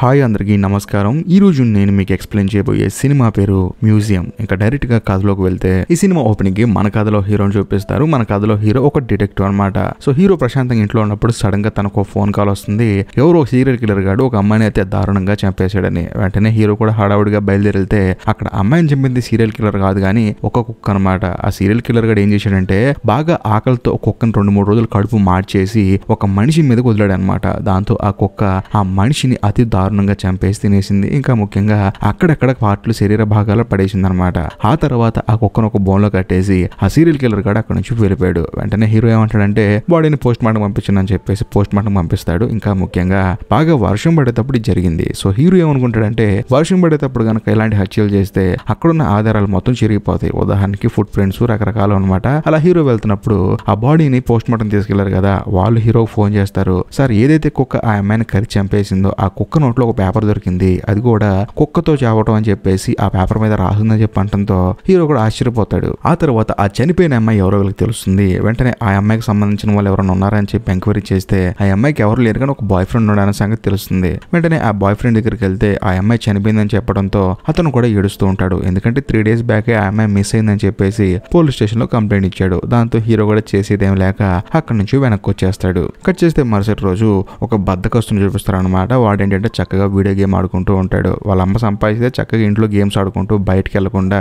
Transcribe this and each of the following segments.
hi అందరికీ నమస్కారం ఈ రోజు నేను మీకు ఎక్స్ప్లెయిన్ చేయబోయే సినిమా పేరు మ్యూజియం ఇంకా డైరెక్ట్ గా కథలోకి వెళ్తే ఈ సినిమా ఓపెనింగ్ కి మన కథలో హీరోని చూపిస్తారు మన కథలో హీరో ఒక డిటెక్టివ్ అనమాట సో హీరో ప్రశాంతంగా ఇంట్లో ఉన్నప్పుడు సడన్ గా తనకు ఫోన్ కాల్ వస్తుంది ఎవరో సీరియల్ కిల్లర్ గాడు ఒక అమ్మాయిని అయితే దారుణంగా చంపేశాడని వెంటనే హీరో కూడా హడావుడిగా బయలుదేరితే అక్కడ అమ్మాయిని చంపింది సీరియల్ కిల్లర్ కాదు కానీ ఒక కుక్క అనమాట ఆ సీరియల్ కిల్లర్ గాడు ఏం చేశాడంటే బాగా ఆకలితో కుక్కను రెండు మూడు రోజులు కడుపు మార్చేసి ఒక మనిషి మీదకి వదిలాడు అనమాట దాంతో ఆ కుక్క ఆ మనిషిని అతి దారు దారుణంగా చంపేసి తినేసింది ఇంకా ముఖ్యంగా అక్కడక్కడ పార్ట్లు శరీర భాగాలు పడేసింది అనమాట ఆ తర్వాత ఆ కుక్కను ఒక లో కట్టేసి ఆ సీరియల్ కిల్లర్ కూడా అక్కడ నుంచి వెళ్ళిపోయాడు వెంటనే హీరో ఏమంటాడంటే బాడీని పోస్ట్ మార్టం అని చెప్పేసి పోస్ట్ మార్టం పంపిస్తాడు ఇంకా ముఖ్యంగా బాగా వర్షం పడేటప్పుడు జరిగింది సో హీరో ఏమనుకుంటాడంటే వర్షం పడేటప్పుడు కనుక ఇలాంటి హత్యలు చేస్తే అక్కడున్న ఆధారాలు మొత్తం చిరిగిపోతాయి ఉదాహరణకి ఫుట్ ప్రింట్స్ రకరకాలు అనమాట అలా హీరో వెళ్తున్నప్పుడు ఆ బాడీని పోస్ట్ మార్టం తీసుకెళ్లారు కదా వాళ్ళు హీరో ఫోన్ చేస్తారు సార్ ఏదైతే కుక్క ఆ అమ్మాయిని కరి చంపేసిందో ఆ కుక్కను దాంట్లో ఒక పేపర్ దొరికింది అది కూడా కుక్కతో చావటం అని చెప్పేసి ఆ పేపర్ మీద రాసిందని చెప్పి అంటంతో హీరో కూడా ఆశ్చర్యపోతాడు ఆ తర్వాత ఆ చనిపోయిన అమ్మాయి ఎవరో వీళ్ళకి తెలుస్తుంది వెంటనే ఆ అమ్మాయికి సంబంధించిన వాళ్ళు ఎవరైనా ఉన్నారని చెప్పి ఎంక్వైరీ చేస్తే ఆ అమ్మాయికి ఎవరు లేరు కానీ ఒక బాయ్ ఫ్రెండ్ అనే సంగతి తెలుస్తుంది వెంటనే ఆ బాయ్ ఫ్రెండ్ దగ్గరికి వెళ్తే ఆ అమ్మాయి చనిపోయిందని చెప్పడంతో అతను కూడా ఏడుస్తూ ఉంటాడు ఎందుకంటే త్రీ డేస్ బ్యాకే ఆ అమ్మాయి మిస్ అయిందని చెప్పేసి పోలీస్ స్టేషన్ లో కంప్లైంట్ ఇచ్చాడు దాంతో హీరో కూడా చేసేదేం లేక అక్కడి నుంచి వెనక్కి వచ్చేస్తాడు కట్ చేస్తే మరుసటి రోజు ఒక బద్దకస్తుని చూపిస్తారు అనమాట వాడేంటంటే చక్కగా వీడియో గేమ్ ఆడుకుంటూ ఉంటాడు వాళ్ళ అమ్మ సంపాదిస్తే చక్కగా ఇంట్లో గేమ్స్ ఆడుకుంటూ బయటకు వెళ్లకుండా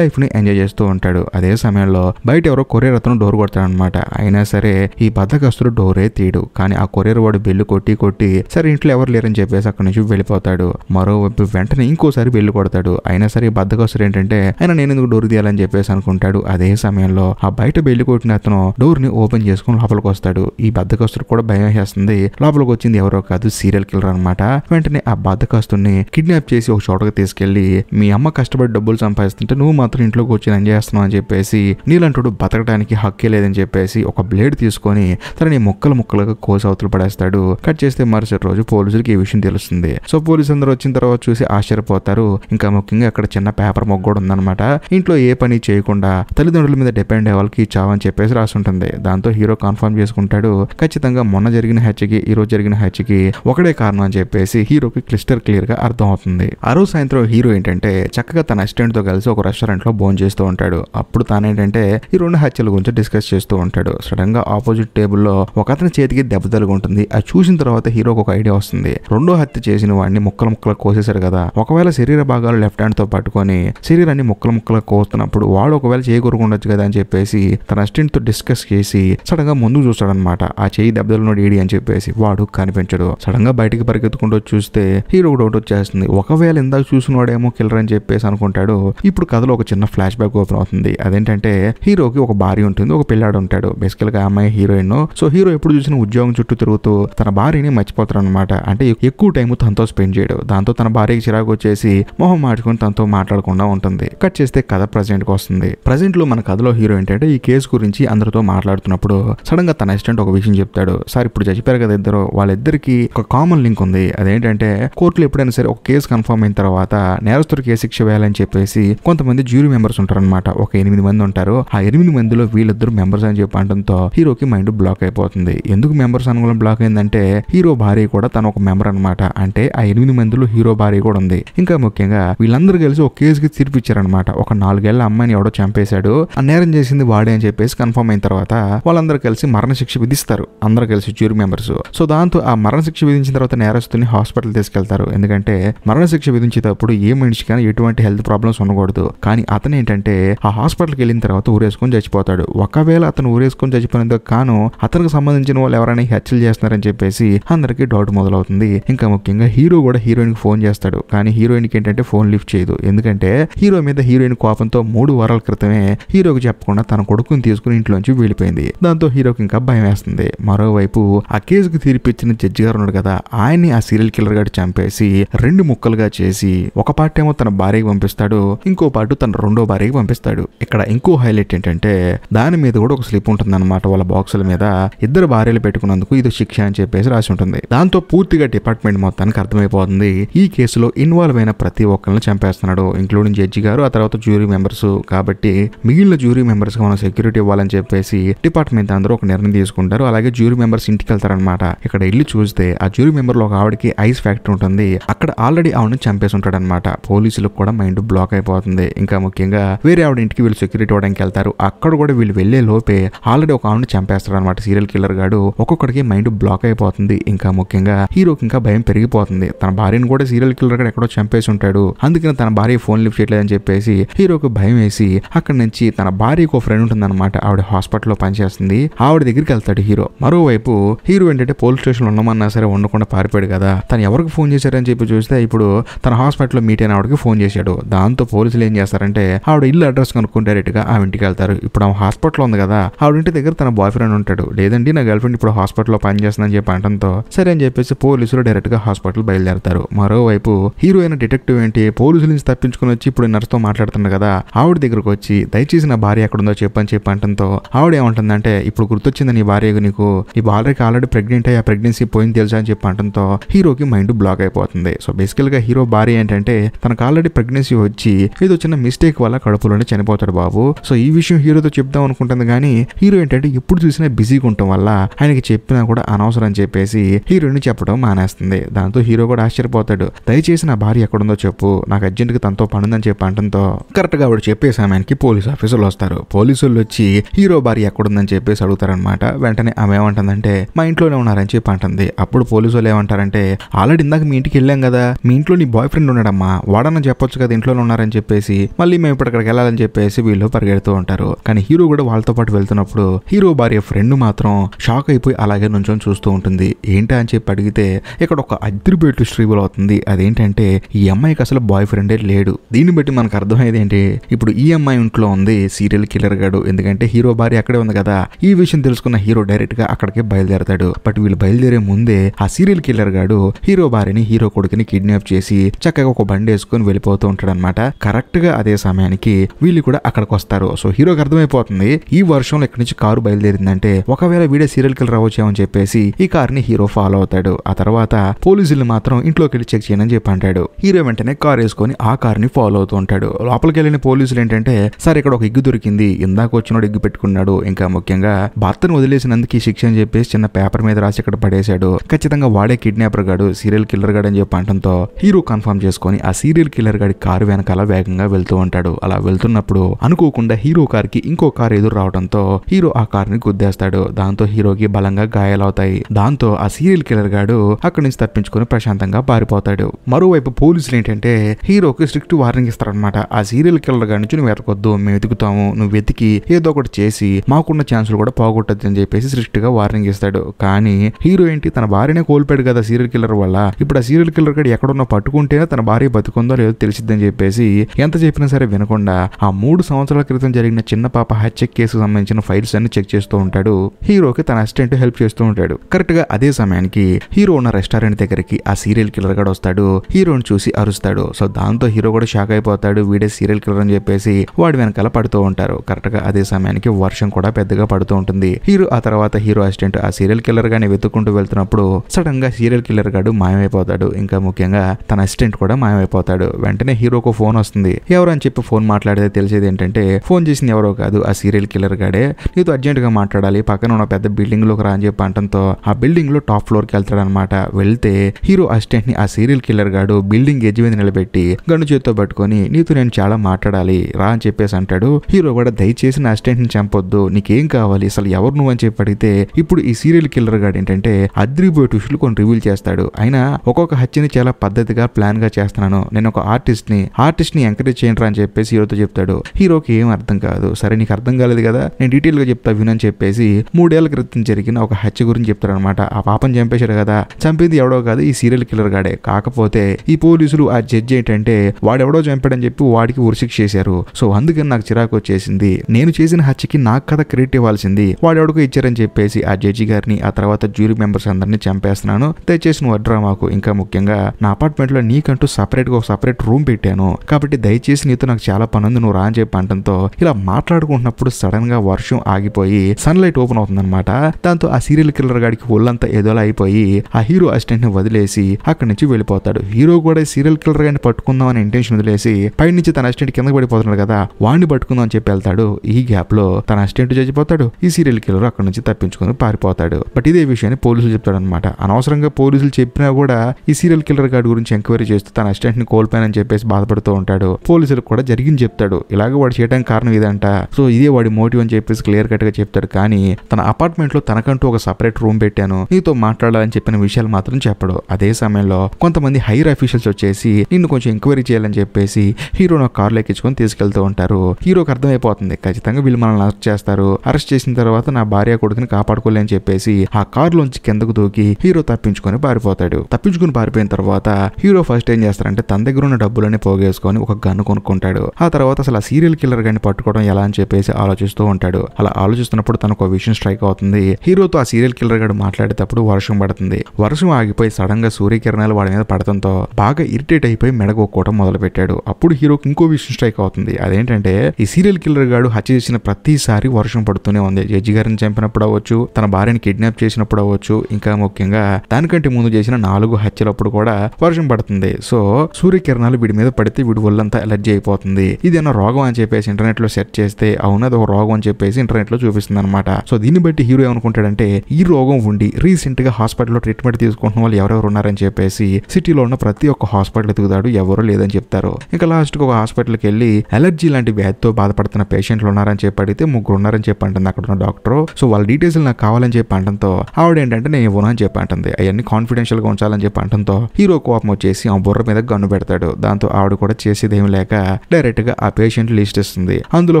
ని ఎంజాయ్ చేస్తూ ఉంటాడు అదే సమయంలో బయట ఎవరో కొరియర్ అతను డోర్ కొడతాడు అనమాట అయినా సరే ఈ బద్దకస్తుడు డోరే తీయడు కానీ ఆ కొరియర్ వాడు బెల్లు కొట్టి కొట్టి సరే ఇంట్లో ఎవరు లేరని చెప్పేసి అక్కడి నుంచి వెళ్ళిపోతాడు మరోవైపు వెంటనే ఇంకోసారి బెల్లు కొడతాడు అయినా సరే ఈ బద్దకస్తుడు ఏంటంటే ఆయన నేను ఎందుకు డోర్ తీయాలని చెప్పేసి అనుకుంటాడు అదే సమయంలో ఆ బయట బెల్లు కొట్టిన అతను డోర్ ని ఓపెన్ చేసుకుని లోపలికి వస్తాడు ఈ బద్దకస్తుడు కూడా భయం వేస్తుంది లోపలికి వచ్చింది ఎవరో కాదు సీరియల్ కిల్లర్ అనమాట వెంటనే వెంటనే ఆ బాధకాస్తుని కిడ్నాప్ చేసి ఒక చోటకి తీసుకెళ్లి మీ అమ్మ కష్టపడి డబ్బులు సంపాదిస్తుంటే నువ్వు మాత్రం ఇంట్లోకి వచ్చి ఏం చేస్తున్నావు అని చెప్పేసి నీలంటుడు బతకడానికి హక్కే లేదని చెప్పేసి ఒక బ్లేడ్ తీసుకొని తనని ముక్కలు ముక్కలుగా కోసి అవతలు పడేస్తాడు కట్ చేస్తే మరుసటి రోజు పోలీసులకి ఈ విషయం తెలుస్తుంది సో పోలీసు అందరూ వచ్చిన తర్వాత చూసి ఆశ్చర్యపోతారు ఇంకా ముఖ్యంగా అక్కడ చిన్న పేపర్ మొగ్గు కూడా ఉందన్నమాట ఇంట్లో ఏ పని చేయకుండా తల్లిదండ్రుల మీద డిపెండ్ అయ్యే వాళ్ళకి చావని చెప్పేసి రాసుంటుంది దాంతో హీరో కన్ఫర్మ్ చేసుకుంటాడు ఖచ్చితంగా మొన్న జరిగిన హత్యకి ఈ రోజు జరిగిన హత్యకి ఒకటే కారణం అని చెప్పేసి హీరో హీరోకి క్లిస్టర్ గా అర్థం అవుతుంది ఆ రోజు సాయంత్రం హీరో ఏంటంటే చక్కగా తన తో కలిసి ఒక లో భోజనం చేస్తూ ఉంటాడు అప్పుడు తానేంటంటే ఈ రెండు హత్యల గురించి డిస్కస్ చేస్తూ ఉంటాడు సడన్ గా ఆపోజిట్ టేబుల్ లో ఒక అతని చేతికి దెబ్బ తలుగుంటుంది అది చూసిన తర్వాత హీరోకి ఒక ఐడియా వస్తుంది రెండో హత్య చేసిన వాడిని ముక్కలు ముక్కలు కోసేశారు కదా ఒకవేళ శరీర భాగాలు లెఫ్ట్ హ్యాండ్ తో పట్టుకొని శరీరాన్ని ముక్కలు ముక్కలు కోస్తున్నప్పుడు వాడు ఒకవేళ ఉండొచ్చు కదా అని చెప్పేసి తన అసిస్టెంట్ తో డిస్కస్ చేసి సడన్ గా ముందు చూస్తాడనమాట ఆ చేయి దెబ్బతలున్నాడు ఏడి అని చెప్పేసి వాడు కనిపించడు సడన్ గా బయటకి పరిగెత్తుకుంటూ చూస్తే చూస్తే హీరో డౌట్ వచ్చేస్తుంది ఒకవేళ ఇందాక చూసినవాడేమో కిల్లర్ అని చెప్పేసి అనుకుంటాడు ఇప్పుడు కథలో ఒక చిన్న ఫ్లాష్ బ్యాక్ ఓపెన్ అవుతుంది అదేంటంటే హీరోకి ఒక భార్య ఉంటుంది ఒక పిల్లాడు ఉంటాడు బేసికల్ గా అమ్మాయి హీరోయిన్ సో హీరో ఎప్పుడు చూసిన ఉద్యోగం చుట్టూ తిరుగుతూ తన భార్యని మర్చిపోతారు అనమాట అంటే ఎక్కువ టైం తనతో స్పెండ్ చేయడు దాంతో తన భార్యకి చిరాకు వచ్చేసి మొహం మార్చుకుని తనతో మాట్లాడకుండా ఉంటుంది కట్ చేస్తే కథ కు వస్తుంది ప్రజెంట్ లో మన కథలో హీరో ఏంటంటే ఈ కేసు గురించి అందరితో మాట్లాడుతున్నప్పుడు సడన్ గా తన అసిస్టెంట్ ఒక విషయం చెప్తాడు సార్ ఇప్పుడు చచ్చిపోయారు కదా ఇద్దరు వాళ్ళిద్దరికి ఒక కామన్ లింక్ ఉంది అదేంటంటే ఏంటంటే కోర్టులో ఎప్పుడైనా సరే ఒక కేసు కన్ఫర్మ్ అయిన తర్వాత నేరస్తుడికి ఏ శిక్ష వేయాలని చెప్పేసి కొంతమంది జ్యూరీ మెంబర్స్ ఉంటారనమాట ఒక ఎనిమిది మంది ఉంటారు ఆ ఎనిమిది మందిలో వీళ్ళిద్దరు మెంబర్స్ అని చెప్పి అనడంతో హీరోకి మైండ్ బ్లాక్ అయిపోతుంది ఎందుకు మెంబర్స్ అనుగుణం బ్లాక్ అయిందంటే హీరో భార్య కూడా తన ఒక మెంబర్ అనమాట అంటే ఆ ఎనిమిది మందిలో హీరో భార్య కూడా ఉంది ఇంకా ముఖ్యంగా వీళ్ళందరూ కలిసి ఒక కేసుకి తీర్పు ఇచ్చారనమాట ఒక నాలుగేళ్ల అమ్మాయిని ఎవడో చంపేశాడు ఆ నేరం చేసింది వాడే అని చెప్పేసి కన్ఫర్మ్ అయిన తర్వాత వాళ్ళందరూ కలిసి మరణశిక్ష విధిస్తారు అందరూ కలిసి జ్యూరీ మెంబర్స్ సో దాంతో ఆ మరణశిక్ష విధించిన తర్వాత నేరస్తుని హాస్పిటల్ హాస్పిటల్ తీసుకెళ్తారు ఎందుకంటే మరణశిక్ష విధించేటప్పుడు ఏ మనిషికైనా ఎటువంటి హెల్త్ ప్రాబ్లమ్స్ ఉండకూడదు కానీ అతను ఏంటంటే ఆ హాస్పిటల్కి వెళ్ళిన తర్వాత ఊరేసుకొని చచ్చిపోతాడు ఒకవేళ అతను ఊరేసుకొని చచ్చిపోయినందుకు కాను అతనికి సంబంధించిన వాళ్ళు ఎవరైనా హెచ్చలు చేస్తున్నారని చెప్పేసి అందరికీ డౌట్ మొదలవుతుంది ఇంకా ముఖ్యంగా హీరో కూడా కి ఫోన్ చేస్తాడు కానీ హీరోయిన్ కి ఏంటంటే ఫోన్ లిఫ్ట్ చేయదు ఎందుకంటే హీరో మీద హీరోయిన్ కోపంతో మూడు వారాల క్రితమే హీరోకి చెప్పకుండా తన కొడుకుని తీసుకుని ఇంట్లోంచి వెళ్ళిపోయింది దాంతో హీరోకి ఇంకా భయం వేస్తుంది మరోవైపు ఆ కేసుకు తీర్పిచ్చిన జడ్జి గారు ఉన్నాడు కదా ఆయన్ని ఆ సీరియల్ గా మాట్లాడి చంపేసి రెండు ముక్కలుగా చేసి ఒక పార్ట్ ఏమో తన భార్యకి పంపిస్తాడు ఇంకో పార్ట్ తన రెండో భార్యకి పంపిస్తాడు ఇక్కడ ఇంకో హైలైట్ ఏంటంటే దాని మీద కూడా ఒక స్లిప్ ఉంటుంది అనమాట వాళ్ళ బాక్సుల మీద ఇద్దరు భార్యలు పెట్టుకున్నందుకు ఇది శిక్ష అని చెప్పేసి రాసి ఉంటుంది దాంతో పూర్తిగా డిపార్ట్మెంట్ మొత్తానికి అర్థమైపోతుంది ఈ కేసులో ఇన్వాల్వ్ అయిన ప్రతి ఒక్కరిని చంపేస్తున్నాడు ఇంక్లూడింగ్ జడ్జి గారు ఆ తర్వాత జ్యూరీ మెంబర్స్ కాబట్టి మిగిలిన జ్యూరీ మెంబర్స్ మనం సెక్యూరిటీ ఇవ్వాలని చెప్పేసి డిపార్ట్మెంట్ అందరూ ఒక నిర్ణయం తీసుకుంటారు అలాగే జ్యూరీ మెంబర్స్ ఇంటికి వెళ్తారనమాట ఇక్కడ ఇల్లు చూస్తే ఆ జ్యూరీ మెంబర్లో ఒక ఆవిడకి ఐస్ ఫ్యాక్టరీ ఉంటుంది అక్కడ ఆల్రెడీ ఆవిడని చంపేసి అనమాట పోలీసులకు కూడా మైండ్ బ్లాక్ అయిపోతుంది ఇంకా ముఖ్యంగా వేరే ఆవిడ ఇంటికి వీళ్ళు సెక్యూరిటీ ఇవ్వడానికి వెళ్తారు అక్కడ కూడా వీళ్ళు వెళ్లే లోపే ఆల్రెడీ ఒక ఆవిడని చంపేస్తారు అనమాట సీరియల్ కిల్లర్ గాడు ఒక్కొక్కడికి మైండ్ బ్లాక్ అయిపోతుంది ఇంకా ముఖ్యంగా హీరోకి ఇంకా భయం పెరిగిపోతుంది తన భార్యను కూడా సీరియల్ కిల్లర్ గాడు ఎక్కడో చంపేసి ఉంటాడు అందుకని తన భార్య ఫోన్ లిఫ్ట్ చేయలేదని చెప్పేసి హీరోకి భయం వేసి అక్కడ నుంచి తన భార్యకు ఒక ఫ్రెండ్ ఉంటుందన్నమాట ఆవిడ హాస్పిటల్లో పనిచేస్తుంది ఆవిడ దగ్గరికి వెళ్తాడు హీరో మరోవైపు హీరో ఏంటంటే పోలీస్ స్టేషన్ ఉండమన్నా సరే ఉండకుండా పారిపోయాడు కదా తను ఎవరు ఎవరికి ఫోన్ చేశారని చెప్పి చూస్తే ఇప్పుడు తన హాస్పిటల్లో మీట్ అయిన ఆవిడకి ఫోన్ చేశాడు దాంతో పోలీసులు ఏం చేస్తారంటే ఆవిడ ఇల్లు అడ్రస్ కనుక్కొని గా ఆమె ఇంటికి వెళ్తారు ఇప్పుడు ఆమె హాస్పిటల్లో ఉంది కదా ఆవిడ ఇంటి దగ్గర తన బాయ్ ఫ్రెండ్ ఉంటాడు లేదండి నా గర్ల్ ఫ్రెండ్ ఇప్పుడు హాస్పిటల్లో పనిచేస్తుందని చెప్పి అంటంతో సరే అని చెప్పేసి పోలీసులు డైరెక్ట్గా హాస్పిటల్ బయలుదేరతారు మరోవైపు హీరో అయిన డిటెక్టివ్ ఏంటి పోలీసుల నుంచి తప్పించుకుని వచ్చి ఇప్పుడు నర్స్తో మాట్లాడుతున్నాడు కదా ఆవిడ దగ్గరకు వచ్చి దయచేసి నా భార్య ఎక్కడుందో చెప్పని చెప్పి అంటంతో ఆవిడ ఏమంటుందంటే ఇప్పుడు గుర్తొచ్చింది నీ భార్య నీకు నీ భార్యకి ఆల్రెడీ ప్రెగ్నెంట్ అయ్యి ఆ ప్రెగ్నెన్సీ పోయింది తెలుసా అని చెప్పి అంటంతో హీరోకి మైండ్ మైండ్ బ్లాక్ అయిపోతుంది సో బేసికల్ గా హీరో భార్య ఏంటంటే తనకు ఆల్రెడీ ప్రెగ్నెన్సీ వచ్చి ఏదో చిన్న మిస్టేక్ వల్ల కడుపులోనే చనిపోతాడు బాబు సో ఈ విషయం హీరోతో చెప్దాం అనుకుంటుంది కానీ హీరో ఏంటంటే ఎప్పుడు చూసినా బిజీగా ఉండటం వల్ల ఆయనకి చెప్పినా కూడా అనవసరం అని చెప్పేసి హీరోని చెప్పడం మానేస్తుంది దాంతో హీరో కూడా ఆశ్చర్యపోతాడు దయచేసి నా భార్య ఎక్కడుందో చెప్పు నాకు అర్జెంట్ గా తనతో పనుందని చెప్పి అంటంతో గా ఆవిడ చెప్పేసి ఆమెకి పోలీస్ ఆఫీసర్లు వస్తారు పోలీసులు వచ్చి హీరో భార్య ఎక్కడుందని చెప్పేసి అడుగుతారనమాట వెంటనే ఆమె ఏమంటుందంటే మా ఇంట్లోనే ఉన్నారని చెప్పి అంటుంది అప్పుడు పోలీసులు ఏమంటారంటే ఆల్రెడీ ఇందాక మీ ఇంటికి వెళ్ళాం కదా మీ ఇంట్లో నీ బాయ్ ఫ్రెండ్ ఉన్నాడమ్మా వాడన్న చెప్పొచ్చు కదా ఇంట్లోనే ఉన్నారని చెప్పేసి మళ్ళీ మేము ఇప్పుడు అక్కడికి వెళ్ళాలని చెప్పేసి వీళ్ళు పరిగెడుతూ ఉంటారు కానీ హీరో కూడా వాళ్ళతో పాటు వెళ్తున్నప్పుడు హీరో భార్య ఫ్రెండ్ మాత్రం షాక్ అయిపోయి అలాగే నుంచొని చూస్తూ ఉంటుంది ఏంటి అని చెప్పి అడిగితే ఇక్కడ ఒక అద్దరిపేటు స్ట్రీబుల్ అవుతుంది అదేంటంటే ఈ అమ్మాయికి అసలు బాయ్ ఫ్రెండే లేడు దీన్ని బట్టి మనకు అర్థమయ్యేది ఏంటి ఇప్పుడు ఈ అమ్మాయి ఇంట్లో ఉంది సీరియల్ కిల్లర్ గాడు ఎందుకంటే హీరో భార్య అక్కడే ఉంది కదా ఈ విషయం తెలుసుకున్న హీరో డైరెక్ట్ గా అక్కడికే బయలుదేరతాడు బట్ వీళ్ళు బయలుదేరే ముందే ఆ సీరియల్ కిల్లర్ గాడు హీరో హీరో భార్యని హీరో కొడుకుని కిడ్నాప్ చేసి చక్కగా ఒక బండి వేసుకొని వెళ్ళిపోతూ ఉంటాడు అనమాట కరెక్ట్ గా అదే సమయానికి వీళ్ళు కూడా అక్కడికి వస్తారు సో హీరోకి అర్థమైపోతుంది ఈ వర్షంలో ఎక్కడి నుంచి కారు బయలుదేరిందంటే ఒకవేళ వీడే సీరియల్ కిల్ రావచ్చేమని చెప్పేసి ఈ కార్ ని హీరో ఫాలో అవుతాడు ఆ తర్వాత పోలీసులు మాత్రం ఇంట్లోకి వెళ్ళి చెక్ చేయనని చెప్పి అంటాడు హీరో వెంటనే కార్ వేసుకొని ఆ కార్ ని ఫాలో అవుతూ ఉంటాడు లోపలికి వెళ్ళిన పోలీసులు ఏంటంటే సార్ ఇక్కడ ఒక ఇగ్గు దొరికింది ఇందాక వచ్చినోడు ఇగ్గు పెట్టుకున్నాడు ఇంకా ముఖ్యంగా భర్తను వదిలేసినందుకు ఈ శిక్ష అని చెప్పేసి చిన్న పేపర్ మీద రాసి ఇక్కడ పడేశాడు ఖచ్చితంగా వాడే కిడ్నాపర్ గాడు సీరియల్ కిల్లర్ గాడు అని చెప్పి అంటంతో హీరో కన్ఫర్మ్ చేసుకొని ఆ సీరియల్ కిల్లర్ గాడి కారు వెనకాల వేగంగా వెళ్తూ ఉంటాడు అలా వెళ్తున్నప్పుడు అనుకోకుండా హీరో కార్ కి ఇంకో కారు ఎదురు రావడంతో హీరో ఆ కార్ ని గుద్దేస్తాడు దాంతో హీరోకి బలంగా గాయాలవుతాయి దాంతో ఆ సీరియల్ కిల్లర్ గాడు అక్కడి నుంచి తప్పించుకుని ప్రశాంతంగా పారిపోతాడు మరోవైపు పోలీసులు ఏంటంటే హీరోకి స్ట్రిక్ట్ వార్నింగ్ ఇస్తారనమాట ఆ సీరియల్ కిల్లర్ గాడి నుంచి నువ్వు వెతకొద్దు మేము వెతుకుతాము నువ్వు వెతికి ఏదో ఒకటి చేసి మాకున్న ఛాన్సులు కూడా పోగొట్టద్దు అని చెప్పేసి స్ట్రిక్ట్ గా వార్నింగ్ ఇస్తాడు కానీ హీరో ఏంటి తన భార్యనే కోల్పోయాడు కదా సీరియల్ కిల్లర్ వల్ల కదా ఇప్పుడు ఆ సీరియల్ కిల్లర్ ఎక్కడ ఎక్కడున్నా పట్టుకుంటేనే తన భార్య బతుకుందో లేదో తెలిసిద్దని చెప్పేసి ఎంత చెప్పినా సరే వినకుండా ఆ మూడు సంవత్సరాల క్రితం జరిగిన చిన్న పాప హత్య కేసు సంబంధించిన ఫైల్స్ అన్ని చెక్ చేస్తూ ఉంటాడు హీరోకి తన అసిస్టెంట్ హెల్ప్ చేస్తూ ఉంటాడు కరెక్ట్ గా అదే సమయానికి హీరో ఉన్న రెస్టారెంట్ దగ్గరికి ఆ సీరియల్ కిల్లర్ గడు వస్తాడు హీరోని చూసి అరుస్తాడు సో దాంతో హీరో కూడా షాక్ అయిపోతాడు వీడే సీరియల్ కిల్లర్ అని చెప్పేసి వాడి వెనకాల పడుతూ ఉంటారు కరెక్ట్ గా అదే సమయానికి వర్షం కూడా పెద్దగా పడుతూ ఉంటుంది హీరో ఆ తర్వాత హీరో అసిస్టెంట్ ఆ సీరియల్ కిల్లర్ గాని వెతుక్కుంటూ వెళ్తున్నప్పుడు సడన్ గా సీరియల్ కిల్లర్ గాడు మా మాయమైపోతాడు ఇంకా ముఖ్యంగా తన అసిస్టెంట్ కూడా మాయమైపోతాడు వెంటనే హీరోకు ఫోన్ వస్తుంది ఎవరు అని చెప్పి ఫోన్ మాట్లాడితే తెలిసేది ఏంటంటే ఫోన్ చేసింది ఎవరో కాదు ఆ సీరియల్ కిల్లర్ గాడే నీతో అర్జెంటుగా మాట్లాడాలి పక్కన ఉన్న పెద్ద బిల్డింగ్ రా అని చెప్పి అంటంతో ఆ బిల్డింగ్ లో టాప్ ఫ్లోర్ వెళ్తాడు వెళ్తాడనమాట వెళ్తే హీరో ని ఆ సీరియల్ కిల్లర్ గాడు బిల్డింగ్ ఎడ్జ్ మీద నిలబెట్టి గన్ను చేతితో పట్టుకొని నీతో నేను చాలా మాట్లాడాలి రా అని చెప్పేసి అంటాడు హీరో కూడా దయచేసి నా ని చంపొద్దు నీకేం కావాలి అసలు ఎవరు నువ్వు అని చెప్పి అడిగితే ఇప్పుడు ఈ సీరియల్ కిల్లర్ గాడు ఏంటంటే అద్రిపోయే టూషులు కొన్ని రివీల్ చేస్తాడు అయినా ఒక్కొక్క హత్యని చాలా పద్ధతిగా ప్లాన్ గా చేస్తున్నాను నేను ఒక ఆర్టిస్ట్ ని ఆర్టిస్ట్ ని ఎంకరేజ్ చేయండి అని చెప్పేసి హీరోతో చెప్తాడు హీరోకి ఏం అర్థం కాదు సరే నీకు అర్థం కాలేదు కదా నేను డీటెయిల్గా చెప్తా వినని చెప్పేసి మూడేళ్ల క్రితం జరిగిన ఒక హత్య గురించి చెప్తాడు అనమాట ఆ పాపం చంపేశాడు కదా చంపింది ఎవడో కాదు ఈ సీరియల్ కిల్లర్ గాడే కాకపోతే ఈ పోలీసులు ఆ జడ్జి ఏంటంటే వాడెవడో చంపాడని చెప్పి వాడికి ఉరిశిక్ష చేశారు సో అందుకని నాకు చిరాకు వచ్చేసింది నేను చేసిన హత్యకి నాకు కథ క్రెడిట్ ఇవ్వాల్సింది వాడెవడికో ఇచ్చారని చెప్పేసి ఆ జడ్జి గారిని ఆ తర్వాత జ్యూరీ మెంబర్స్ అందరినీ చంపేస్తున్నాను దయచేసి నువ్వు డ్రామా మాకు ఇంకా ముఖ్యంగా నా అపార్ట్మెంట్ లో నీకంటూ గా ఒక సపరేట్ రూమ్ పెట్టాను కాబట్టి దయచేసి నీతో నాకు చాలా పని ఉంది నువ్వు రా అని చెప్పి అంటంతో ఇలా మాట్లాడుకుంటున్నప్పుడు సడన్ గా వర్షం ఆగిపోయి సన్ లైట్ ఓపెన్ అనమాట దాంతో ఆ సీరియల్ కిల్లర్ గాడికి ఒళ్ళంతా ఏదోలా అయిపోయి ఆ హీరో ని వదిలేసి అక్కడి నుంచి వెళ్ళిపోతాడు హీరో కూడా సీరియల్ కిల్లర్ గాని పట్టుకుందాం అని ఇంటెన్షన్ వదిలేసి పైనుంచి తన అసిస్టెంట్ కింద పడిపోతున్నాడు కదా వాడిని పట్టుకుందాం అని చెప్పి వెళ్తాడు ఈ గ్యాప్ లో తన అసిస్టెంట్ చచ్చిపోతాడు ఈ సీరియల్ కిల్లర్ అక్కడి నుంచి తప్పించుకుని పారిపోతాడు బట్ ఇదే విషయాన్ని పోలీసులు చెప్తాడనమాట అనవసరంగా పోలీసులు చెప్పినా కూడా ఈ సీరియల్ కిల్లర్ గార్డ్ గురించి ఎంక్వైరీ చేస్తూ తన ని కోల్పోయానని చెప్పేసి బాధపడుతూ ఉంటాడు పోలీసులకు కూడా జరిగింది చెప్తాడు ఇలాగ వాడు చేయడానికి కారణం ఇదంట సో ఇదే వాడి మోటివ్ అని చెప్పేసి క్లియర్ కట్ గా చెప్తాడు కానీ తన అపార్ట్మెంట్ లో తనకంటూ ఒక సపరేట్ రూమ్ పెట్టాను నీతో మాట్లాడాలని చెప్పిన విషయాలు మాత్రం చెప్పడు అదే సమయంలో కొంతమంది హైర్ అఫీషియల్స్ వచ్చేసి నిన్ను కొంచెం ఎంక్వైరీ చేయాలని చెప్పేసి హీరోను ఒక కార్లో ఎక్కించుకొని తీసుకెళ్తూ ఉంటారు హీరోకి అర్థమైపోతుంది ఖచ్చితంగా వీళ్ళు మనల్ని అరెస్ట్ చేస్తారు అరెస్ట్ చేసిన తర్వాత నా భార్య కొడుకుని కాపాడుకోలేని చెప్పేసి ఆ కారులోంచి కిందకు దూకి హీరో తప్పించుకొని పారిపోతాడు తప్పించుకుని పారిపోయిన తర్వాత హీరో ఫస్ట్ ఏం చేస్తారంటే తన దగ్గర ఉన్న డబ్బులని పోగేసుకొని ఒక గన్ను కొనుక్కుంటాడు ఆ తర్వాత అసలు ఆ సీరియల్ కిల్లర్ గాని పట్టుకోవడం ఎలా అని చెప్పేసి ఆలోచిస్తూ ఉంటాడు అలా ఆలోచిస్తున్నప్పుడు తనకు విషయం స్ట్రైక్ అవుతుంది హీరోతో ఆ సీరియల్ కిల్లర్ గాడు మాట్లాడేటప్పుడు వర్షం పడుతుంది వర్షం ఆగిపోయి సడన్ గా సూర్యకిరణాలు వాడి మీద పడటంతో బాగా ఇరిటేట్ అయిపోయి మెడగొక్కోవడం మొదలు పెట్టాడు అప్పుడు హీరోకి ఇంకో విషయం స్ట్రైక్ అవుతుంది అదేంటంటే ఈ సీరియల్ కిల్లర్ గాడు హత్య చేసిన ప్రతిసారి వర్షం పడుతూనే ఉంది జడ్జి గారిని చంపినప్పుడు అవ్వచ్చు తన భార్యని కిడ్నాప్ చేసినప్పుడు అవ్వచ్చు ఇంకా ముఖ్యంగా దానికంటే ముందు చేసిన నాలుగు హత్యలప్పుడు కూడా వర్షం పడుతుంది సో సూర్యకిరణాలు వీడి మీద పడితే వీడి ఒళ్ళంతా ఎలర్జీ అయిపోతుంది ఇది ఏమన్నా రోగం అని చెప్పేసి ఇంటర్నెట్ లో సెర్చ్ చేస్తే అవును అది ఒక రోగం అని చెప్పేసి ఇంటర్నెట్ లో చూపిస్తుంది అనమాట సో దీన్ని బట్టి హీరో ఏమనుకుంటాడంటే ఈ రోగం ఉండి రీసెంట్ గా హాస్పిటల్లో ట్రీట్మెంట్ తీసుకుంటున్న వాళ్ళు ఎవరెవరు ఉన్నారని చెప్పేసి సిటీలో ఉన్న ప్రతి ఒక్క హాస్పిటల్ ఎదుగుతాడు ఎవరు లేదని చెప్తారు ఇంకా లాస్ట్ ఒక హాస్పిటల్కి వెళ్ళి ఎలర్జీ లాంటి వ్యాధితో బాధపడుతున్న పేషెంట్లు ఉన్నారని చెప్పి అడిగితే ముగ్గురు ఉన్నారని చెప్పి అంటుంది అక్కడ ఉన్న డాక్టర్ సో వాళ్ళ డీటెయిల్స్ నాకు కావాలని చెప్పి అంటంతో ఆవిడ ఏంటంటే నేను ఇవ్వను అని చెప్పి అంటుంది అవన్నీ కాన్ఫిడెన్షియల్ గా ఉంచాలని చెప్పి అంటంతో హీరో కోపం వచ్చేసి ఆ బుర్ర మీద గన్ను పెడతాడు దాంతో ఆవిడ కూడా చేసేదేం లేక డైరెక్ట్ గా ఆ పేషెంట్ లిస్ట్ ఇస్తుంది అందులో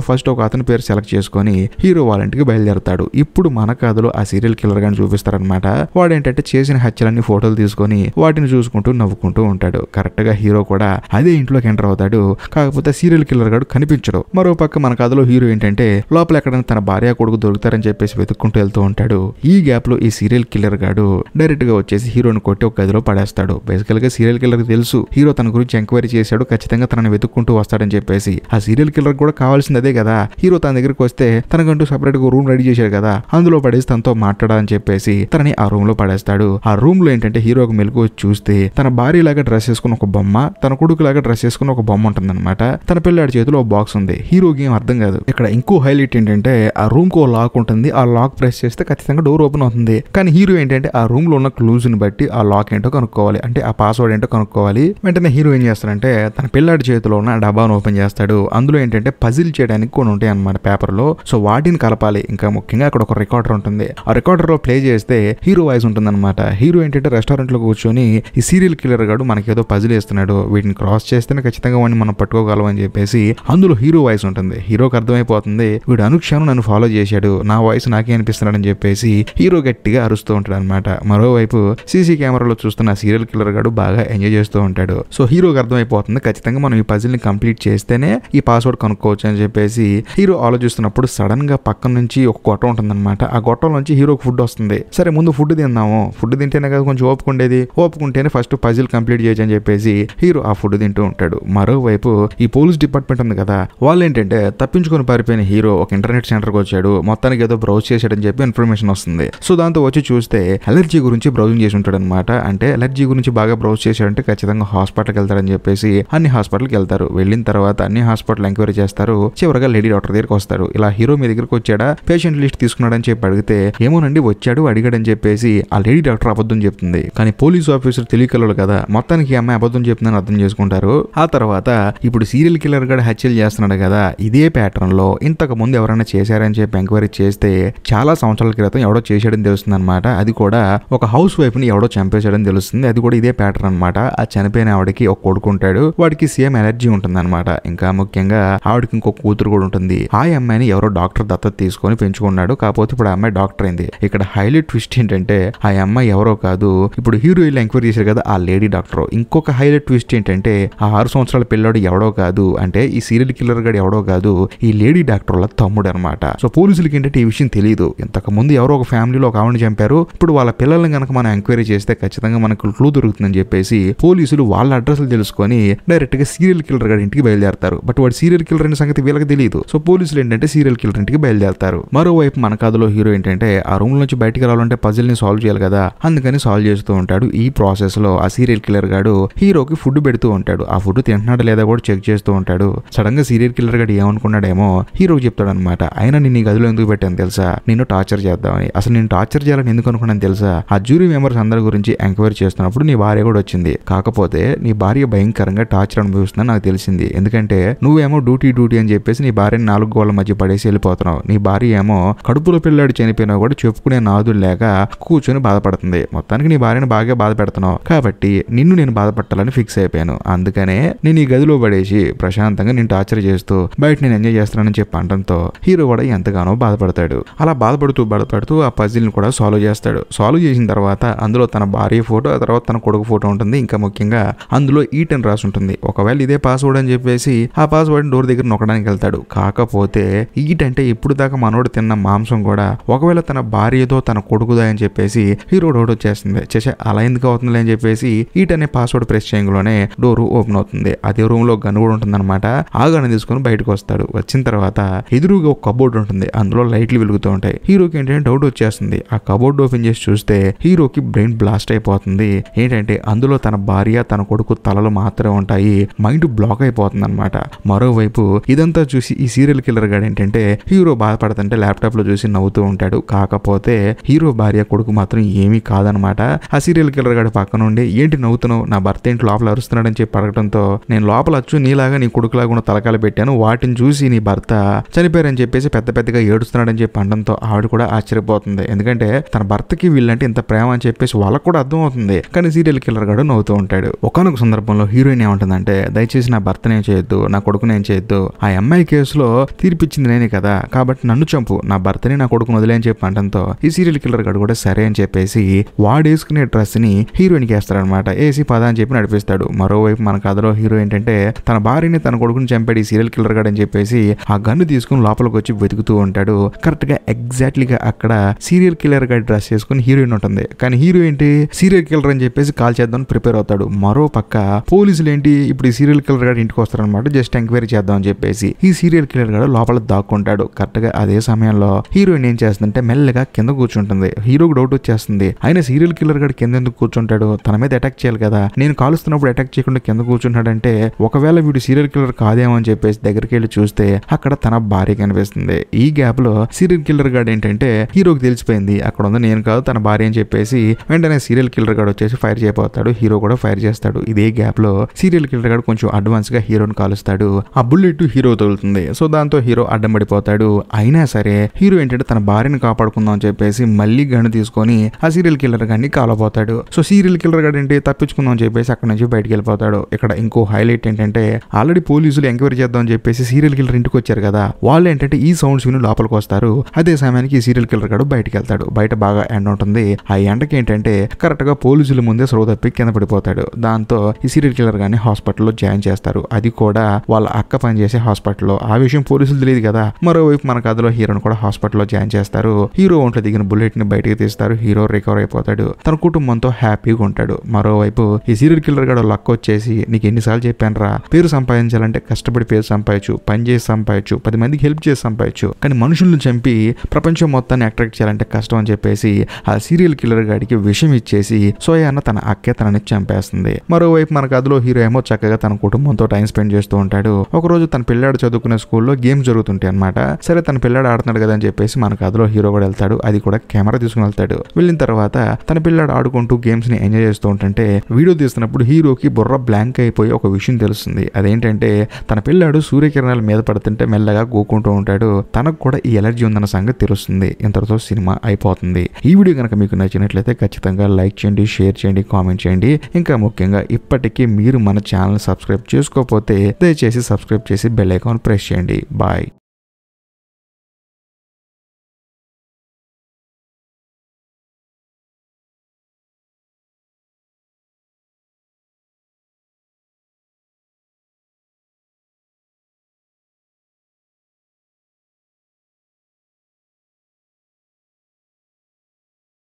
ఫస్ట్ ఒక అతని పేరు సెలెక్ట్ చేసుకొని హీరో వాళ్ళ ఇంటికి బయలుదేరతాడు ఇప్పుడు మన కథలో ఆ సీరియల్ కిల్లర్ గాని చూపిస్తారనమాట వాడేంటంటే చేసిన హత్యలన్నీ ఫోటోలు తీసుకొని వాటిని చూసుకుంటూ నవ్వుకుంటూ ఉంటాడు కరెక్ట్ గా హీరో కూడా అదే ఇంట్లోకి ఎంటర్ అవుతాడు కాకపోతే సీరియల్ కిల్లర్ గాడు కనిపించడు మరో పక్క మన కథలో హీరో ఏంటంటే లోపల ఎక్కడైనా తన భార్య కొడుకు దొరుకుతారని చెప్పేసి వెతుక్కుంటూ వెళ్తూ ఉంటాడు ఈ గ్యాప్ లో ఈ సీరియల్ కిల్లర్ గాడు డైరెక్ట్ గా వచ్చేసి హీరోని కొట్టి హీరో గదిలో పడేస్తాడు గా సీరియల్ కిల్లర్కి తెలుసు హీరో తన గురించి ఎంక్వైరీ చేశాడు ఖచ్చితంగా తనని వెతుక్కుంటూ వస్తాడని చెప్పేసి ఆ సీరియల్ కిల్లర్ కూడా కావాల్సింది అదే కదా హీరో తన దగ్గరికి వస్తే తనకంటూ గా రూమ్ రెడీ చేశాడు కదా అందులో పడేసి తనతో మాట్లాడాలని చెప్పేసి తనని ఆ రూమ్ లో పడేస్తాడు ఆ రూమ్ లో ఏంటంటే హీరోకి మెలకు చూస్తే తన భార్య లాగా డ్రెస్ వేసుకున్న ఒక బొమ్మ తన కొడుకు లాగా డ్రెస్ వేసుకున్న ఒక బొమ్మ ఉంటుందన్నమాట తన పిల్లాడి చేతిలో ఒక బాక్స్ ఉంది హీరోకి ఏం అర్థం కాదు ఇక్కడ ఇంకో హైలైట్ ఏంటంటే ఆ రూమ్ కు లాక్ ఉంటుంది ఆ లాక్ ప్రెస్ చేస్తే ఖచ్చితంగా డోర్ ఓపెన్ అవుతుంది కానీ హీరో ఏంటంటే ఆ రూమ్ లో ఉన్న క్లూజ్ ని బట్టి ఆ లాక్ లాక్ ఏంటో కనుక్కోవాలి అంటే ఆ పాస్వర్డ్ ఏంటో కనుక్కోవాలి వెంటనే హీరో ఏం చేస్తాడంటే తన పిల్లాడి చేతిలో ఉన్న డబ్బాను ఓపెన్ చేస్తాడు అందులో ఏంటంటే పజిల్ చేయడానికి కొన్ని ఉంటాయి అనమాట లో సో వాటిని కలపాలి ఇంకా ముఖ్యంగా అక్కడ ఒక రికార్డర్ ఉంటుంది ఆ రికార్డర్ లో ప్లే చేస్తే హీరో వాయిస్ ఉంటుందన్నమాట హీరో ఏంటంటే రెస్టారెంట్ లో కూర్చొని ఈ సీరియల్ కిల్లర్ గాడు మనకి ఏదో పజిల్ వేస్తున్నాడు వీటిని క్రాస్ చేస్తేనే ఖచ్చితంగా వాడిని మనం పట్టుకోగలం అని చెప్పేసి అందులో హీరో వాయిస్ ఉంటుంది హీరోకి అర్థమైపోతుంది వీడు అనుక్షణం నన్ను ఫాలో చేశాడు నా వాయిస్ నాకే అనిపిస్తున్నాడని చెప్పేసి హీరో గట్టిగా అరుస్తూ ఉంటాడు అనమాట మరోవైపు సీసీ కెమెరాలో లో చూస్తున్న సీరియల్ కిల్లర్ గాడు బాగా ఎంజాయ్ చేస్తూ ఉంటాడు సో హీరోకి అర్థమైపోతుంది ఖచ్చితంగా మనం ఈ పజిల్ని కంప్లీట్ చేస్తేనే ఈ పాస్వర్డ్ కనుక్కోవచ్చు అని చెప్పేసి హీరో ఆలోచిస్తున్నప్పుడు సడన్ గా పక్కన నుంచి ఒక గొట్టం ఉంటుందన్నమాట ఆ గొట్టం నుంచి హీరోకి ఫుడ్ వస్తుంది సరే ముందు ఫుడ్ తిన్నాము ఫుడ్ తింటేనే కదా కొంచెం ఓపుకుండేది ఓపుకుంటేనే ఫస్ట్ పజిల్ కంప్లీట్ చేయొచ్చు అని చెప్పేసి హీరో ఆ ఫుడ్ తింటూ ఉంటాడు మరోవైపు ఈ పోలీస్ డిపార్ట్మెంట్ ఉంది కదా వాళ్ళు ఏంటంటే తప్పించుకొని పారిపోయిన హీరో ఒక ఇంటర్నెట్ సెంటర్కి వచ్చాడు మొత్తానికి ఏదో బ్రౌజ్ చేశాడని చెప్పి ఇన్ఫర్మేషన్ వస్తుంది సో దాంతో వచ్చి చూస్తే అలర్జీ గురించి బ్రౌజింగ్ చేసి ఉంటాడనమాట అంటే ఎలర్జీ గురించి బాగా బ్రౌజ్ చేశారంటే ఖచ్చితంగా హాస్పిటల్కి వెళ్తారని చెప్పేసి అన్ని హాస్పిటల్కి వెళ్తారు వెళ్ళిన తర్వాత అన్ని హాస్పిటల్ ఎంక్వైరీ చేస్తారు చివరిగా లేడీ డాక్టర్ దగ్గరికి వస్తారు ఇలా హీరో మీ దగ్గరికి వచ్చాడా పేషెంట్ లిస్ట్ తీసుకున్నాడని చెప్పి అడిగితే ఏమోనండి వచ్చాడు అడిగాడని చెప్పేసి ఆ లేడీ డాక్టర్ అబద్ధం చెప్తుంది కానీ పోలీస్ ఆఫీసర్ తెలియకలడు కదా మొత్తానికి అమ్మాయి అబద్ధం చెప్తుందని అర్థం చేసుకుంటారు ఆ తర్వాత ఇప్పుడు సీరియల్ కిల్లర్ గడ హత్యలు చేస్తున్నాడు కదా ఇదే ప్యాటర్న్ లో ఇంతకు ముందు ఎవరైనా చేశారని చెప్పి ఎంక్వైరీ చేస్తే చాలా సంవత్సరాల క్రితం ఎవడో చేశాడని తెలుస్తుంది అనమాట అది కూడా ఒక హౌస్ వైఫ్ ని ఎవడో చంపేసి చేయడం తెలుస్తుంది అది కూడా ఇదే ప్యాటర్న్ అనమాట ఆ చనిపోయిన ఆవిడకి ఒక కొడుకు ఉంటాడు వాడికి సేమ్ ఎనర్జీ ఉంటుంది అనమాట ఇంకా ముఖ్యంగా ఆవిడకి ఇంకో కూతురు కూడా ఉంటుంది ఆ అమ్మాయిని ఎవరో డాక్టర్ దత్తత తీసుకొని పెంచుకున్నాడు కాకపోతే ఇప్పుడు ఆ అమ్మాయి డాక్టర్ అయింది ఇక్కడ హైలైట్ ట్విస్ట్ ఏంటంటే ఆ అమ్మాయి ఎవరో కాదు ఇప్పుడు హీరోయిన్ ఎంక్వైరీ చేశారు కదా ఆ లేడీ డాక్టర్ ఇంకొక హైలైట్ ట్విస్ట్ ఏంటంటే ఆ ఆరు సంవత్సరాల పిల్లడు ఎవడో కాదు అంటే ఈ సీరియల్ కిల్లర్ గాడు ఎవడో కాదు ఈ లేడీ డాక్టర్ వాళ్ళ తమ్ముడు అనమాట సో పోలీసులకి ఏంటంటే ఈ విషయం తెలియదు ఇంతకు ముందు ఎవరో ఒక ఫ్యామిలీలో ఒక ఆవిడని చంపారు ఇప్పుడు వాళ్ళ పిల్లల్ని కనుక మనం ఎంక్వైరీ చేస్తే ఖచ్చితంగా మనకు క్లూ దొరుకుతుందని చెప్పేసి పోలీసులు వాళ్ళ అడ్రస్లు తెలుసుకొని డైరెక్ట్ గా సీరియల్ కిల్లర్ గారి ఇంటికి బయలుదేరతారు బట్ వాడు సీరియల్ కిల్లర్ అనే సంగతి వీళ్ళకి తెలియదు సో పోలీసులు ఏంటంటే సీరియల్ కిల్లర్ ఇంటికి బయలుదేరతారు మరోవైపు మన కథలో హీరో ఏంటంటే ఆ రూమ్ నుంచి బయటకు రావాలంటే పజిల్ ని సాల్వ్ చేయాలి కదా అందుకని సాల్వ్ చేస్తూ ఉంటాడు ఈ ప్రాసెస్ లో ఆ సీరియల్ కిల్లర్ గాడు హీరోకి ఫుడ్ పెడుతూ ఉంటాడు ఆ ఫుడ్ తింటున్నాడు లేదా కూడా చెక్ చేస్తూ ఉంటాడు సడన్ గా సీరియల్ కిల్లర్ గాడు ఏమనుకున్నాడేమో హీరోకి అనమాట అయినా నేను ఈ గదిలో ఎందుకు పెట్టాను తెలుసా నిన్ను టార్చర్ చేద్దామని అసలు నేను టార్చర్ చేయాలని ఎందుకు అనుకున్నాను తెలుసా ఆ జ్యూరీ మెంబర్స్ అందరి గురించి ఎంక్వైరీ చేస్తున్నప్పుడు నీ భార్య కూడా వచ్చింది కాకపోతే నీ భార్య భయంకరంగా టార్చర్ అనుభవిస్తుందని నాకు తెలిసింది ఎందుకంటే నువ్వేమో డ్యూటీ డ్యూటీ అని చెప్పేసి నీ భార్యని నాలుగు గోళ్ళ మధ్య పడేసి వెళ్ళిపోతున్నావు నీ భార్య ఏమో కడుపులో పిల్లాడు చనిపోయినా కూడా చెప్పుకునే నాదులు లేక కూర్చొని బాధపడుతుంది మొత్తానికి నీ భార్యను బాగా బాధ పెడుతున్నావు కాబట్టి నిన్ను నేను బాధపట్టాలని ఫిక్స్ అయిపోయాను అందుకనే నేను ఈ గదిలో పడేసి ప్రశాంతంగా నేను టార్చర్ చేస్తూ బయట నేను ఎంజాయ్ చేస్తున్నానని చెప్పి అనడంతో హీరో కూడా ఎంతగానో బాధపడతాడు అలా బాధపడుతూ బాధపడుతూ ఆ పజిల్ని కూడా సాల్వ్ చేస్తాడు సాల్వ్ చేసిన తర్వాత అందులో తన భార్య భార్య ఫోటో ఆ తర్వాత తన కొడుకు ఫోటో ఉంటుంది ఇంకా ముఖ్యంగా అందులో ఈట్ అని రాసి ఉంటుంది ఒకవేళ ఇదే పాస్వర్డ్ అని చెప్పేసి ఆ పాస్వర్డ్ డోర్ దగ్గర నొక్కడానికి వెళ్తాడు కాకపోతే ఈట్ అంటే ఇప్పుడు దాకా మనోడు తిన్న మాంసం కూడా ఒకవేళ తన భార్యతో తన కొడుకుదా అని చెప్పేసి హీరో డౌట్ వచ్చేస్తుంది చేసే అలా ఎందుకు అవుతుంది అని చెప్పేసి ఈట్ అనే పాస్వర్డ్ ప్రెస్ చేయంలోనే డోర్ ఓపెన్ అవుతుంది అదే రూమ్ లో గన్ కూడా ఉంటుందన్నమాట ఆ గన్ తీసుకుని బయటకు వస్తాడు వచ్చిన తర్వాత ఎదురుగా ఒక కబోర్డ్ ఉంటుంది అందులో లైట్లు వెలుగుతూ ఉంటాయి హీరోకి ఏంటంటే డౌట్ వచ్చేస్తుంది ఆ కబోర్డ్ ఓపెన్ చేసి చూస్తే హీరోకి బ్రెయిన్ బ్లాస్ట్ అయిపోతుంది అయిపోతుంది ఏంటంటే అందులో తన భార్య తన కొడుకు తలలు మాత్రమే ఉంటాయి మైండ్ బ్లాక్ అయిపోతుంది అనమాట మరోవైపు ఇదంతా చూసి ఈ సీరియల్ కిల్లర్ గాడు ఏంటంటే హీరో బాధపడుతుంటే లో చూసి నవ్వుతూ ఉంటాడు కాకపోతే హీరో భార్య కొడుకు మాత్రం ఏమీ కాదనమాట ఆ సీరియల్ కిల్లర్ గాడు పక్కన ఉండి ఏంటి నవ్వుతున్నావు నా భర్త ఏంటి లోపల అరుస్తున్నాడని చెప్పి అడగడంతో నేను లోపల వచ్చు నీలాగా నీ కొడుకులాగా ఉన్న తలకాలు పెట్టాను వాటిని చూసి నీ భర్త చనిపోయారని చెప్పేసి పెద్ద పెద్దగా ఏడుస్తున్నాడని చెప్పి అనడంతో ఆవిడ కూడా ఆశ్చర్యపోతుంది ఎందుకంటే తన భర్తకి వీళ్ళంటే ఇంత ప్రేమ అని చెప్పేసి వాళ్ళకు కూడా అర్థమవుతుంది కానీ సీరియల్ కిల్లర్ గాడు నవ్వుతూ ఉంటాడు ఒకనొక సందర్భంలో హీరోయిన్ ఏమంటుందంటే దయచేసి నా భర్తనేం చేయొద్దు నా కొడుకునేం చేయొద్దు ఆ అమ్మాయి కేసులో తీర్పిచ్చింది నేనే కదా కాబట్టి నన్ను చంపు నా భర్తని నా కొడుకుని అని చెప్పి అంటంతో ఈ సీరియల్ కిల్లర్ గాడు కూడా సరే అని చెప్పేసి వాడేసుకునే డ్రెస్ ని హీరోయిన్ కి వేస్తాడనమాట ఏసీ పద అని చెప్పి నడిపిస్తాడు మరోవైపు మన కథలో హీరో ఏంటంటే తన భార్యని తన కొడుకుని చంపాడు ఈ సీరియల్ కిల్లర్ గాడు అని చెప్పేసి ఆ గన్ను తీసుకుని లోపలికి వచ్చి వెతుకుతూ ఉంటాడు కరెక్ట్ గా ఎగ్జాక్ట్లీగా అక్కడ సీరియల్ కిల్లర్ గా డ్రెస్ చేసుకుని హీరోయిన్ ఉంటుంది కానీ హీరో ఏంటి సీరియల్ కిల్లర్ అని చెప్పేసి కాల్ చేద్దామని ప్రిపేర్ అవుతాడు మరో పక్క పోలీసులు ఏంటి ఇప్పుడు ఈ సీరియల్ కిల్లర్ గారు ఇంటికి వస్తారనమాట జస్ట్ ఎంక్వైరీ చేద్దాం అని చెప్పేసి ఈ సీరియల్ కిల్లర్ గారు లోపల దాక్కుంటాడు కరెక్ట్ గా అదే సమయంలో హీరోయిన్ ఏం చేస్తుందంటే మెల్లగా కింద కూర్చుంటుంది హీరోకి డౌట్ వచ్చేస్తుంది ఆయన సీరియల్ కిల్లర్ గారు కింద ఎందుకు కూర్చుంటాడు తన మీద అటాక్ చేయాలి కదా నేను కాలుస్తున్నప్పుడు అటాక్ చేయకుండా కింద కూర్చుంటాడంటే ఒకవేళ వీడు సీరియల్ కిల్లర్ కాదేమో అని చెప్పేసి దగ్గరికి వెళ్ళి చూస్తే అక్కడ తన భార్య కనిపిస్తుంది ఈ గ్యాప్ లో సీరియల్ కిల్లర్ గాడు ఏంటంటే హీరోకి తెలిసిపోయింది అక్కడ ఉంది నేను కాదు తన భార్య అని చెప్పేసి వెంటనే సీరియల్ కిల్లర్ గాడు వచ్చేసి ఫైర్ చేయబోతాడు హీరో కూడా ఫైర్ చేస్తాడు ఇదే గ్యాప్ లో సీరియల్ కిల్లర్ గాడు కొంచెం అడ్వాన్స్ గా హీరోని కాలుస్తాడు ఆ బుల్లెట్ హీరో తగులుతుంది సో దాంతో హీరో అడ్డం పడిపోతాడు అయినా సరే హీరో ఏంటంటే తన భార్యను కాపాడుకుందాం అని చెప్పేసి మళ్ళీ గన్ తీసుకొని ఆ సీరియల్ కిల్లర్ గాడిని కాలబోతాడు సో సీరియల్ కిల్లర్ గాడు ఏంటి తప్పించుకుందాం అని చెప్పేసి అక్కడ నుంచి బయటకు వెళ్ళిపోతాడు ఇక్కడ ఇంకో హైలైట్ ఏంటంటే ఆల్రెడీ పోలీసులు ఎంక్వైరీ చేద్దాం అని చెప్పేసి సీరియల్ కిల్లర్ ఇంటికి వచ్చారు కదా వాళ్ళు ఏంటంటే ఈ సౌండ్స్ విని లోపలికి వస్తారు అదే సమయానికి ఈ సీరియల్ కిల్లర్ గాడు బయటకు వెళ్తాడు బయట బాగా ఎండ ఉంటుంది ఆ ఎండకి ఏంటంటే కరెక్ట్ పొరపాటుగా పోలీసుల ముందే శ్రోత తప్పి కింద పడిపోతాడు దాంతో ఈ సీరియల్ కిల్లర్ గాని హాస్పిటల్లో జాయిన్ చేస్తారు అది కూడా వాళ్ళ అక్క పనిచేసే హాస్పిటల్లో ఆ విషయం పోలీసులు తెలియదు కదా మరోవైపు మన కథలో హీరోను కూడా హాస్పిటల్లో జాయిన్ చేస్తారు హీరో ఒంట్లో దిగిన బుల్లెట్ ని బయటకు తీస్తారు హీరో రికవర్ అయిపోతాడు తన కుటుంబంతో హ్యాపీగా ఉంటాడు మరోవైపు ఈ సీరియల్ కిల్లర్ గడ లక్ వచ్చేసి నీకు ఎన్నిసార్లు చెప్పాను రా పేరు సంపాదించాలంటే కష్టపడి పేరు సంపాదించు పని చేసి సంపాదించు పది మందికి హెల్ప్ చేసి సంపాదించు కానీ మనుషులను చంపి ప్రపంచం మొత్తాన్ని అట్రాక్ట్ చేయాలంటే కష్టం అని చెప్పేసి ఆ సీరియల్ కిల్లర్ గాడికి విషయం ఇచ్చేసి చేసి సోయా అన్న తన అక్కే తనని చంపేస్తుంది మరోవైపు మన కథలో హీరో ఏమో చక్కగా తన కుటుంబంతో టైం స్పెండ్ చేస్తూ ఉంటాడు ఒక రోజు తన పిల్లాడు చదువుకునే స్కూల్లో గేమ్స్ జరుగుతుంటాయి అనమాట సరే తన పిల్లాడు ఆడుతున్నాడు కదా అని చెప్పేసి మన కథలో హీరో కూడా వెళ్తాడు అది కూడా కెమెరా తీసుకుని వెళ్తాడు వెళ్ళిన తర్వాత తన పిల్లాడు ఆడుకుంటూ గేమ్స్ ని ఎంజాయ్ చేస్తూ ఉంటుంటే వీడియో తీస్తున్నప్పుడు హీరోకి బుర్ర బ్లాంక్ అయిపోయి ఒక విషయం తెలుస్తుంది అదేంటంటే తన పిల్లాడు సూర్యకిరణాల మీద పడుతుంటే మెల్లగా గోకుంటూ ఉంటాడు తనకు కూడా ఈ ఎలర్జీ ఉందన్న సంగతి తెలుస్తుంది ఇంతటితో సినిమా అయిపోతుంది ఈ వీడియో కనుక మీకు నచ్చినట్లయితే ఖచ్చితంగా లైక్ లైక్ చేయండి షేర్ చేయండి కామెంట్ చేయండి ఇంకా ముఖ్యంగా ఇప్పటికీ మీరు మన ఛానల్ సబ్స్క్రైబ్ చేసుకోకపోతే దయచేసి సబ్స్క్రైబ్ చేసి బెల్ ఐకాన్ ప్రెస్ చేయండి బాయ్